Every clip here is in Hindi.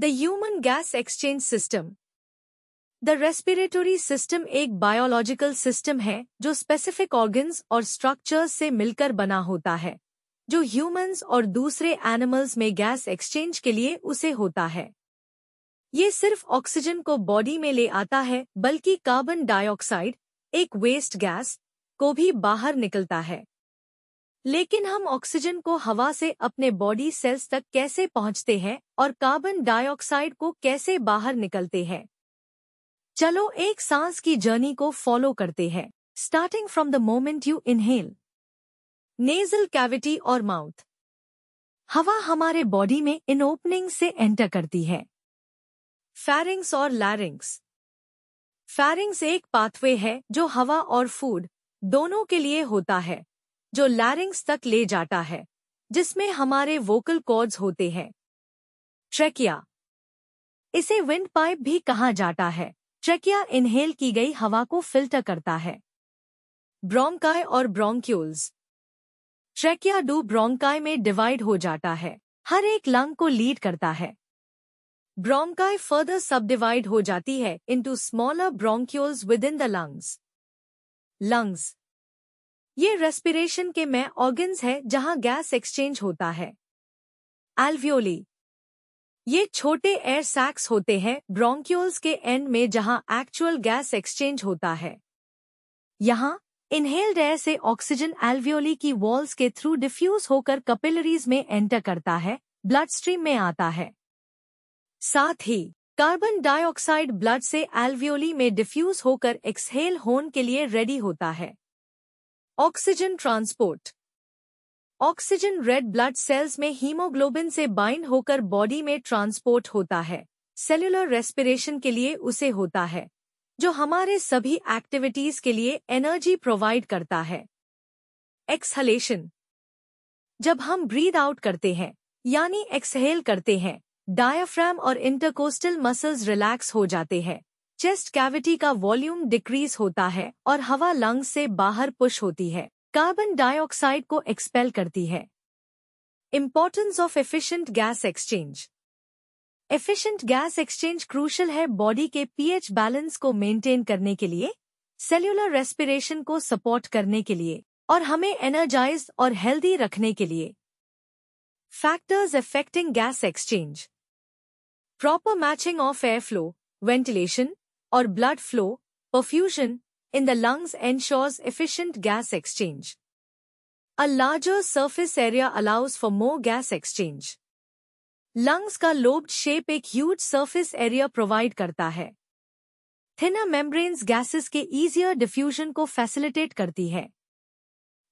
The human gas exchange system. The respiratory system एक बायोलॉजिकल सिस्टम है जो स्पेसिफिक ऑर्गन्स और स्ट्रक्चर्स से मिलकर बना होता है जो humans और दूसरे एनिमल्स में गैस एक्सचेंज के लिए उसे होता है ये सिर्फ ऑक्सीजन को बॉडी में ले आता है बल्कि कार्बन डाइऑक्साइड एक वेस्ट गैस को भी बाहर निकलता है लेकिन हम ऑक्सीजन को हवा से अपने बॉडी सेल्स तक कैसे पहुंचते हैं और कार्बन डाइऑक्साइड को कैसे बाहर निकलते हैं चलो एक सांस की जर्नी को फॉलो करते हैं starting from the moment you inhale nasal cavity और माउथ हवा हमारे बॉडी में इन ओपनिंग से एंटर करती है फैरिंग्स और लैरिंग्स फैरिंग्स एक पाथवे है जो हवा और फूड दोनों के लिए होता है जो लैरिंग्स तक ले जाता है जिसमें हमारे वोकल कॉर्ड्स होते हैं ट्रेकिया इसे विंड पाइप भी कहा जाता है ट्रेकिया इनहेल की गई हवा को फिल्टर करता है ब्रोंकाय और ब्रोंक्यूल्स ट्रेकिया डू ब्रोंकाय में डिवाइड हो जाता है हर एक लंग को लीड करता है ब्रोंकाय फर्दर सब डिवाइड हो जाती है into smaller bronchioles within the lungs lungs ये रेस्पिरेशन के में ऑर्गन्स है जहां गैस एक्सचेंज होता है एल्वियोली ये छोटे एयर सैक्स होते हैं ब्रोंक्यूल्स के एंड में जहां एक्चुअल गैस एक्सचेंज होता है यहां इनहेल्ड एयर से ऑक्सीजन एल्वियोली की वॉल्स के थ्रू डिफ्यूज होकर कपिलरीज में एंटर करता है ब्लड स्ट्रीम में आता है साथ ही कार्बन डाइऑक्साइड ब्लड से एल्वियोली में डिफ्यूज होकर एक्सहेल होने के लिए रेडी होता है oxygen transport oxygen red blood cells में हीमोग्लोबिन से बाइंड होकर बॉडी में ट्रांसपोर्ट होता है सेल्युलर रेस्पिरेशन के लिए उसे होता है जो हमारे सभी एक्टिविटीज के लिए एनर्जी प्रोवाइड करता है एक्सहलेशन जब हम ब्रीद आउट करते हैं यानी एक्सहेल करते हैं डायाफ्राम और इंटरकोस्टल मसल्स रिलैक्स हो जाते हैं चेस्ट कैविटी का वॉल्यूम डिक्रीज होता है और हवा लंग्स से बाहर पुश होती है कार्बन डाइऑक्साइड को एक्सपेल करती है importance of efficient gas exchange efficient gas exchange crucial है बॉडी के पीएच बैलेंस को मेंटेन करने के लिए सेल्युलर रेस्पिरेशन को सपोर्ट करने के लिए और हमें एनर्जाइज और हेल्दी रखने के लिए factors affecting gas exchange proper matching of air flow ventilation or blood flow, perfusion, in the lungs ensures efficient gas exchange a larger surface area allows for more gas exchange lungs का लोब्ड शेप एक ह्यूज सरफेस एरिया प्रोवाइड करता है थिनर मेम्ब्रेन्स गैसेस के इजियर डिफ्यूजन को फैसिलिटेट करती है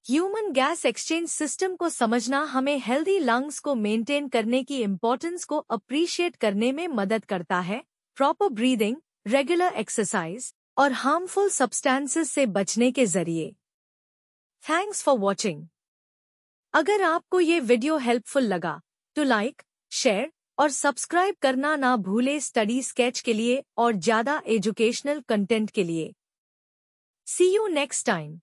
ह्यूमन गैस एक्सचेंज सिस्टम को समझना हमें हेल्दी लंग्स को मेंटेन करने की इम्पोर्टेंस को अप्रिशिएट करने में मदद करता है प्रॉपर ब्रीदिंग रेगुलर एक्सरसाइज और हार्मफुल सब्सटेंसेस से बचने के जरिए थैंक्स फॉर वॉचिंग अगर आपको ये वीडियो हेल्पफुल लगा तो लाइक शेयर और सब्सक्राइब करना ना भूले स्टडी स्केच के लिए और ज्यादा एजुकेशनल कंटेंट के लिए सी यू नेक्स्ट टाइम